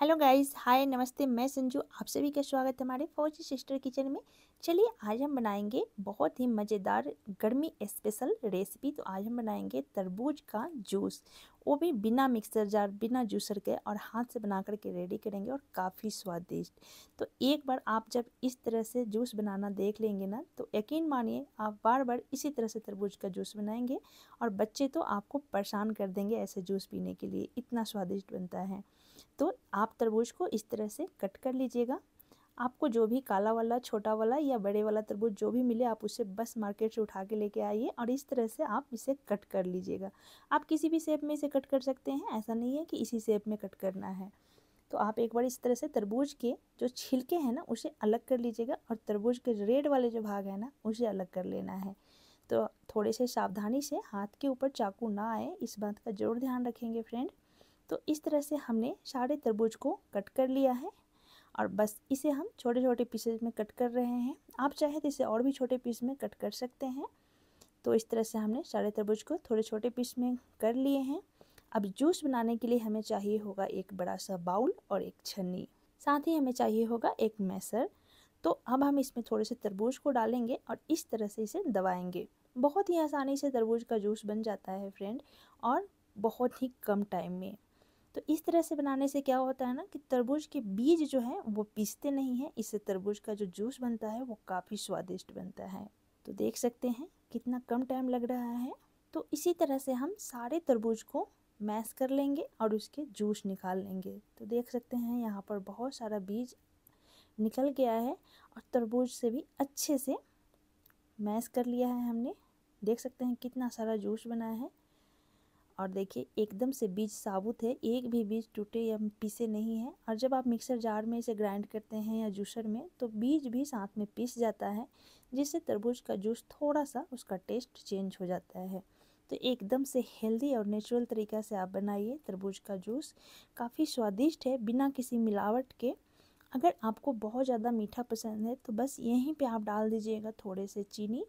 hello guys hi नमस्ते मैं संजू आप सभी का स्वागत है हमारे फौजी सिस्टर किचन में चलिए आज हम बनाएंगे बहुत ही मज़ेदार गर्मी स्पेशल रेसिपी तो आज हम बनाएंगे तरबूज का जूस वो भी बिना मिक्सर जार बिना जूसर के और हाथ से बना कर के रेडी करेंगे और काफ़ी स्वादिष्ट तो एक बार आप जब इस तरह से जूस बनाना देख लेंगे ना तो यकीन मानिए आप बार बार इसी तरह से तरबूज का जूस बनाएंगे और बच्चे तो आपको परेशान कर देंगे ऐसे जूस पीने के लिए इतना स्वादिष्ट बनता है तो आप तरबूज को इस तरह से कट कर लीजिएगा आपको जो भी काला वाला छोटा वाला या बड़े वाला तरबूज जो भी मिले आप उसे बस मार्केट से उठा के लेके आइए और इस तरह से आप इसे कट कर लीजिएगा आप किसी भी शेप में इसे कट कर सकते हैं ऐसा नहीं है कि इसी शेप में कट करना है तो आप एक बार इस तरह से तरबूज के जो छिलके हैं ना उसे अलग कर लीजिएगा और तरबूज के रेड वाले जो भाग है ना उसे अलग कर लेना है तो थोड़े से सावधानी से हाथ के ऊपर चाकू ना आए इस बात का ज़रूर ध्यान रखेंगे फ्रेंड तो इस तरह से हमने सारे तरबूज को कट कर लिया है और बस इसे हम छोटे छोटे पीसेज में कट कर रहे हैं आप चाहे तो इसे और भी छोटे पीस में कट कर सकते हैं तो इस तरह से हमने सारे तरबूज को थोड़े छोटे पीस में कर लिए हैं अब जूस बनाने के लिए हमें चाहिए होगा एक बड़ा सा बाउल और एक छन्नी साथ ही हमें चाहिए होगा एक मैसर तो अब हम इसमें थोड़े से तरबूज को डालेंगे और इस तरह से इसे दबाएंगे बहुत ही आसानी से तरबूज का जूस बन जाता है फ्रेंड और बहुत ही कम टाइम में तो इस तरह से बनाने से क्या होता है ना कि तरबूज के बीज जो है वो पीसते नहीं हैं इससे तरबूज का जो जूस बनता है वो काफ़ी स्वादिष्ट बनता है तो देख सकते हैं कितना कम टाइम लग रहा है तो इसी तरह से हम सारे तरबूज को मैश कर लेंगे और उसके जूस निकाल लेंगे तो देख सकते हैं यहाँ पर बहुत सारा बीज निकल गया है और तरबूज से भी अच्छे से मैश कर लिया है हमने देख सकते हैं कितना सारा जूस बना है और देखिए एकदम से बीज साबुत है एक भी बीज टूटे या पीसे नहीं है और जब आप मिक्सर जार में इसे ग्राइंड करते हैं या जूसर में तो बीज भी साथ में पीस जाता है जिससे तरबूज का जूस थोड़ा सा उसका टेस्ट चेंज हो जाता है तो एकदम से हेल्दी और नेचुरल तरीका से आप बनाइए तरबूज का जूस काफ़ी स्वादिष्ट है बिना किसी मिलावट के अगर आपको बहुत ज़्यादा मीठा पसंद है तो बस यहीं पे आप डाल दीजिएगा थोड़े से चीनी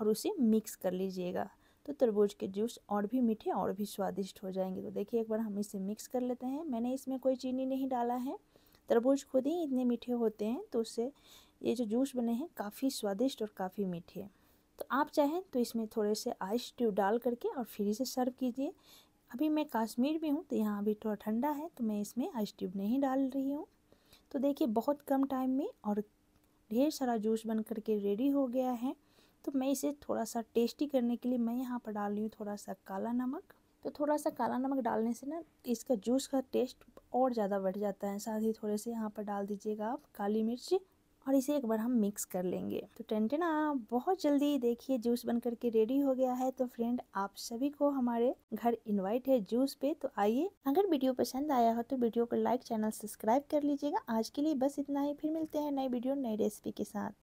और उसे मिक्स कर लीजिएगा तो तरबूज के जूस और भी मीठे और भी स्वादिष्ट हो जाएंगे तो देखिए एक बार हम इसे मिक्स कर लेते हैं मैंने इसमें कोई चीनी नहीं डाला है तरबूज खुद ही इतने मीठे होते हैं तो उससे ये जो जूस बने हैं काफ़ी स्वादिष्ट और काफ़ी मीठे तो आप चाहें तो इसमें थोड़े से आइस ट्यूब डाल करके और फिर इसे सर्व कीजिए अभी मैं कश्मीर में हूँ तो यहाँ अभी थोड़ा ठंडा है तो मैं इसमें आइस ट्यूब नहीं डाल रही हूँ तो देखिए बहुत कम टाइम में और ढेर सारा जूस बन करके रेडी हो गया है तो मैं इसे थोड़ा सा टेस्टी करने के लिए मैं यहाँ पर डाल रही हूँ थोड़ा सा काला नमक तो थोड़ा सा काला नमक डालने से ना इसका जूस का टेस्ट और ज़्यादा बढ़ जाता है साथ ही थोड़े से यहाँ पर डाल दीजिएगा आप काली मिर्च और इसे एक बार हम मिक्स कर लेंगे तो टेंटेना बहुत जल्दी देखिए जूस बन करके रेडी हो गया है तो फ्रेंड आप सभी को हमारे घर इनवाइट है जूस पे तो आइए अगर वीडियो पसंद आया हो तो वीडियो को लाइक चैनल सब्सक्राइब कर लीजिएगा आज के लिए बस इतना ही फिर मिलते हैं नई वीडियो नई रेसिपी के साथ